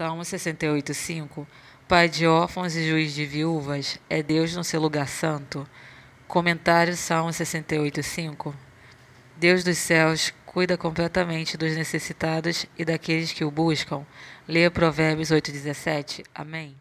Salmo 68,5 Pai de órfãos e juiz de viúvas, é Deus no seu lugar santo. Comentário Salmo 68,5 Deus dos céus cuida completamente dos necessitados e daqueles que o buscam. Leia Provérbios 8,17. Amém.